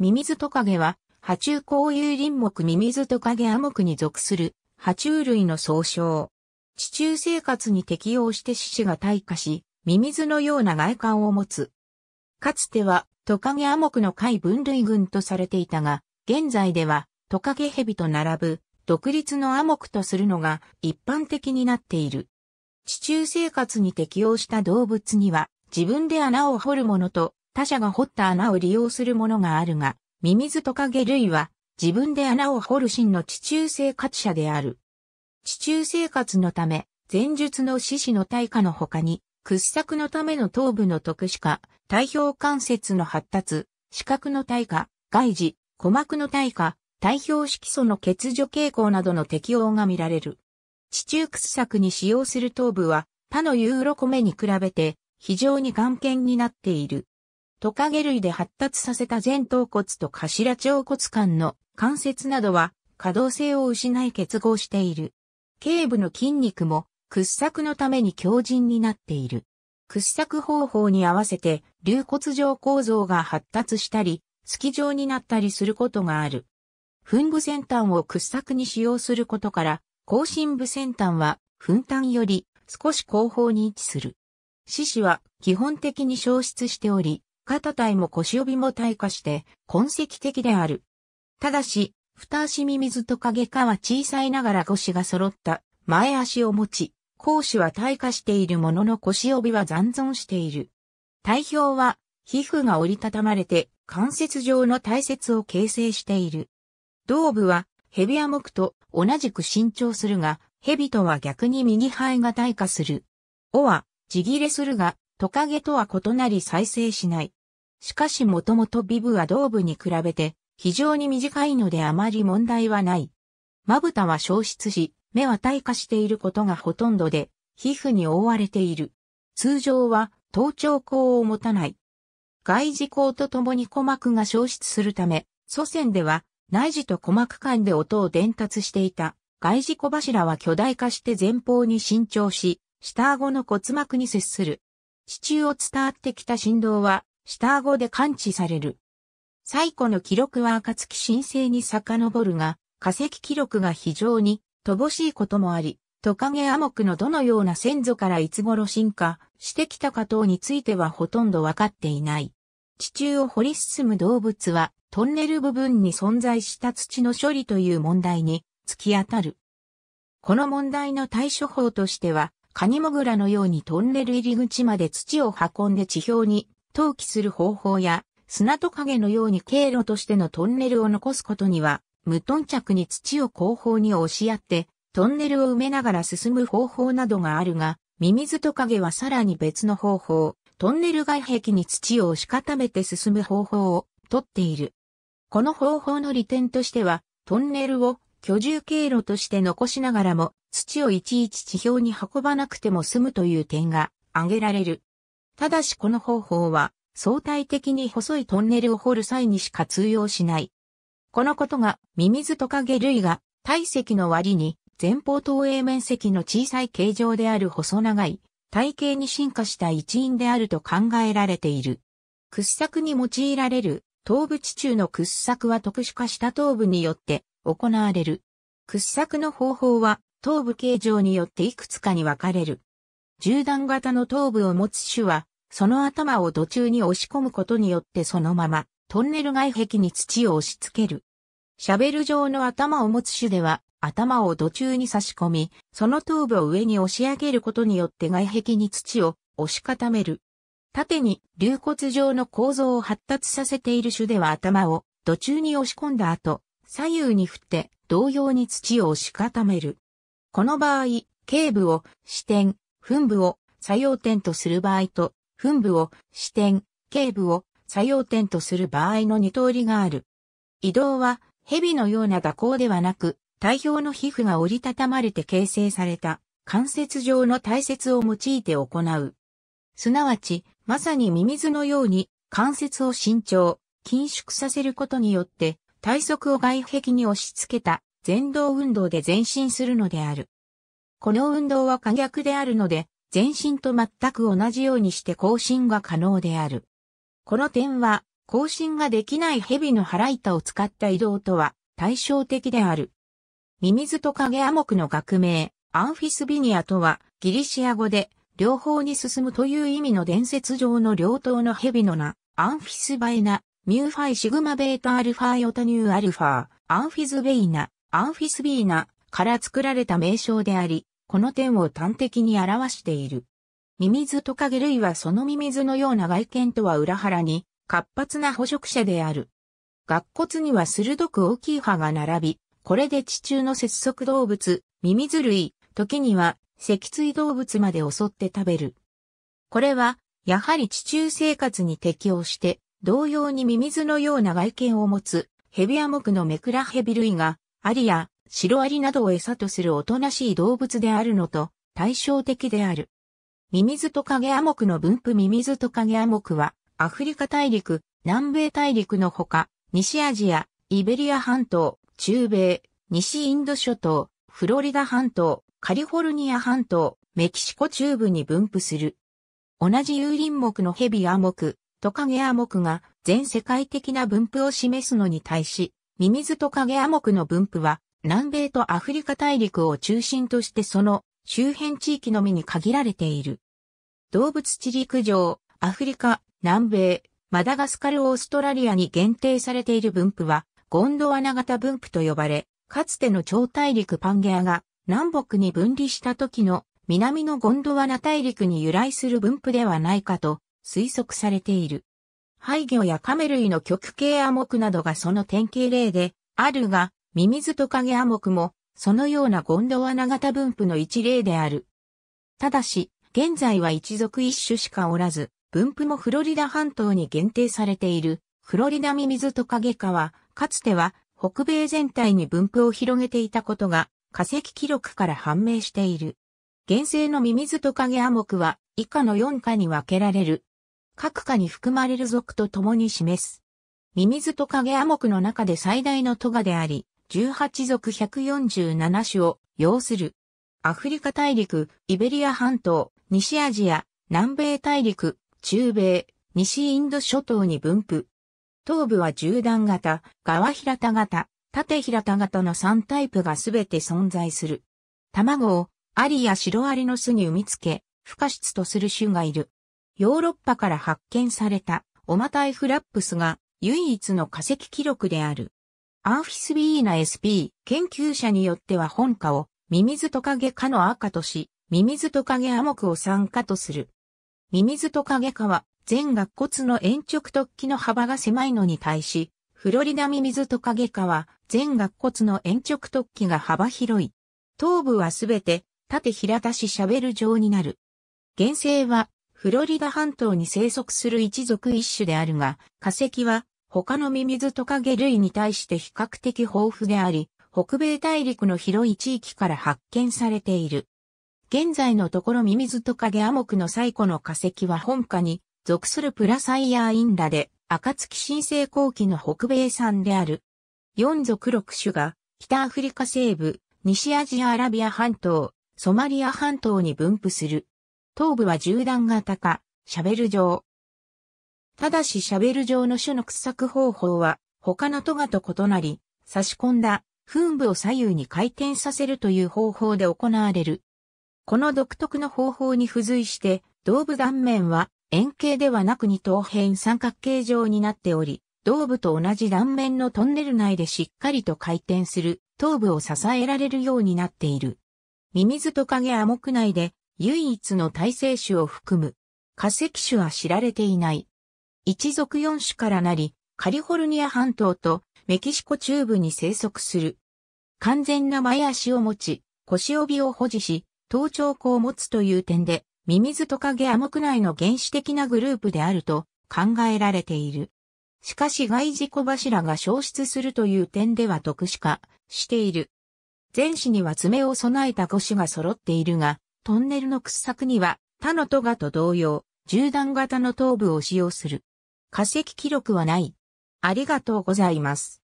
ミミズトカゲは、爬虫甲有林木ミミズトカゲアモクに属する、爬虫類の総称。地中生活に適応して四肢が退化し、ミミズのような外観を持つ。かつては、トカゲアモクの貝分類群とされていたが、現在では、トカゲヘビと並ぶ、独立のアモクとするのが一般的になっている。地中生活に適応した動物には、自分で穴を掘るものと他者が掘った穴を利用するものがあるが、ミミズトカゲ類は自分で穴を掘る真の地中生活者である。地中生活のため、前述の獅子の対価の他に、掘削のための頭部の特殊化、体表関節の発達、視覚の対価、外耳、鼓膜の対価、体表色素の欠如傾向などの適応が見られる。地中掘削に使用する頭部は他のユーロコメに比べて非常に眼見になっている。トカゲ類で発達させた前頭骨と頭腸骨間の関節などは可動性を失い結合している。頸部の筋肉も掘削のために強靭になっている。掘削方法に合わせて、流骨状構造が発達したり、隙状になったりすることがある。噴部先端を掘削に使用することから、後進部先端は噴端より少し後方に位置する。四肢は基本的に消失しており、肩体も腰帯も退化して痕跡的である。ただし、二足ミミズと影かは小さいながら腰が揃った前足を持ち、講師は退化しているものの腰帯は残存している。体表は皮膚が折りたたまれて関節上の体節を形成している。頭部はヘビア目と同じく伸長するが、ヘビとは逆に右肺が退化する。尾は地切れするが、トカゲとは異なり再生しない。しかしもともとビブは胴部に比べて非常に短いのであまり問題はない。まぶたは消失し、目は退化していることがほとんどで、皮膚に覆われている。通常は頭頂孔を持たない。外耳孔とともに鼓膜が消失するため、祖先では内耳と鼓膜間で音を伝達していた。外耳小柱は巨大化して前方に伸長し、下顎の骨膜に接する。地中を伝わってきた振動は下顎で感知される。最古の記録は暁申請に遡るが、化石記録が非常に乏しいこともあり、トカゲアモクのどのような先祖からいつ頃進化してきたか等についてはほとんどわかっていない。地中を掘り進む動物はトンネル部分に存在した土の処理という問題に突き当たる。この問題の対処法としては、カニモグラのようにトンネル入り口まで土を運んで地表に投棄する方法や、砂と影のように経路としてのトンネルを残すことには、無頓着に土を後方に押し合って、トンネルを埋めながら進む方法などがあるが、ミミズトカゲはさらに別の方法、トンネル外壁に土を押し固めて進む方法をとっている。この方法の利点としては、トンネルを居住経路として残しながらも、土をいちいち地表に運ばなくても済むという点が挙げられる。ただしこの方法は相対的に細いトンネルを掘る際にしか通用しない。このことがミミズトカゲ類が体積の割に前方投影面積の小さい形状である細長い体型に進化した一因であると考えられている。掘削に用いられる頭部地中の掘削は特殊化した頭部によって行われる。掘削の方法は頭部形状によっていくつかに分かれる。銃弾型の頭部を持つ種は、その頭を土中に押し込むことによってそのまま、トンネル外壁に土を押し付ける。シャベル状の頭を持つ種では、頭を土中に差し込み、その頭部を上に押し上げることによって外壁に土を押し固める。縦に流骨状の構造を発達させている種では頭を土中に押し込んだ後、左右に振って同様に土を押し固める。この場合、頸部を支点、分部を作用点とする場合と、分部を支点、頸部を作用点とする場合の二通りがある。移動は、蛇のような蛇行ではなく、体表の皮膚が折りたたまれて形成された関節上の体節を用いて行う。すなわち、まさにミミズのように関節を伸長、緊縮させることによって、体側を外壁に押し付けた前動運動で前進するのである。この運動は可逆であるので、全身と全く同じようにして更新が可能である。この点は、更新ができない蛇の腹板を使った移動とは対照的である。ミミズトカゲアモクの学名、アンフィスビニアとは、ギリシア語で、両方に進むという意味の伝説上の両頭の蛇の名、アンフィスバイナ、ミューファイシグマベータアルファヨタニューアルファ、アンフィズベイナ、アンフィスビーナ、から作られた名称であり、この点を端的に表している。ミミズトカゲ類はそのミミズのような外見とは裏腹に活発な捕食者である。コ骨には鋭く大きい歯が並び、これで地中の節足動物、ミミズ類、時には脊椎動物まで襲って食べる。これは、やはり地中生活に適応して、同様にミミズのような外見を持つ、ヘビア目のメクラヘビ類が、アリア、シロアリなどを餌とするおとなしい動物であるのと対照的である。ミミズトカゲアモクの分布ミミズトカゲアモクはアフリカ大陸、南米大陸のほか、西アジア、イベリア半島、中米、西インド諸島、フロリダ半島、カリフォルニア半島、メキシコ中部に分布する。同じ有林木のヘビアモク、トカゲアモクが全世界的な分布を示すのに対し、ミミズトカゲアモクの分布は南米とアフリカ大陸を中心としてその周辺地域のみに限られている。動物地陸上、アフリカ、南米、マダガスカルオーストラリアに限定されている分布は、ゴンドワナ型分布と呼ばれ、かつての超大陸パンゲアが南北に分離した時の南のゴンドワナ大陸に由来する分布ではないかと推測されている。廃魚やカメ類の極系アモクなどがその典型例であるが、ミミズトカゲアモクも、そのようなゴンドワナ型分布の一例である。ただし、現在は一族一種しかおらず、分布もフロリダ半島に限定されている、フロリダミミズトカゲ科は、かつては北米全体に分布を広げていたことが、化石記録から判明している。現生のミミズトカゲアモクは、以下の4科に分けられる。各科に含まれる属と共に示す。ミミズトカゲアモクの中で最大のトガであり、18族147種を要する。アフリカ大陸、イベリア半島、西アジア、南米大陸、中米、西インド諸島に分布。頭部は縦断型、側平田型、縦平田型の3タイプがすべて存在する。卵をアリやシロアリの巣に産みつけ、孵化室とする種がいる。ヨーロッパから発見されたオマタイフラップスが唯一の化石記録である。アンフィスビーナ SP 研究者によっては本科をミミズトカゲ科の赤とし、ミミズトカゲアモクを酸化とする。ミミズトカゲ科は全顎骨の延直突起の幅が狭いのに対し、フロリダミミズトカゲ科は全顎骨の延直突起が幅広い。頭部はすべて縦平たしシャベル状になる。原生はフロリダ半島に生息する一族一種であるが、化石は他のミミズトカゲ類に対して比較的豊富であり、北米大陸の広い地域から発見されている。現在のところミミズトカゲアモクの最古の化石は本家に属するプラサイヤーインラで、暁新生後期の北米産である。4属6種が、北アフリカ西部、西アジアアラビア半島、ソマリア半島に分布する。頭部は銃弾型か、シャベル状、ただしシャベル状の種の掘削方法は、他のトガと異なり、差し込んだ、噴部を左右に回転させるという方法で行われる。この独特の方法に付随して、胴部断面は円形ではなく二等辺三角形状になっており、胴部と同じ断面のトンネル内でしっかりと回転する、頭部を支えられるようになっている。ミミズトカゲアモク内で唯一の耐性種を含む。化石種は知られていない。一族四種からなり、カリフォルニア半島とメキシコ中部に生息する。完全な前足を持ち、腰帯を保持し、頭頂骨を持つという点で、ミミズトカゲアモク内の原始的なグループであると考えられている。しかし外事小柱が消失するという点では特殊化している。前肢には爪を備えた5種が揃っているが、トンネルの掘削には他のトガと同様、銃弾型の頭部を使用する。化石記録はない。ありがとうございます。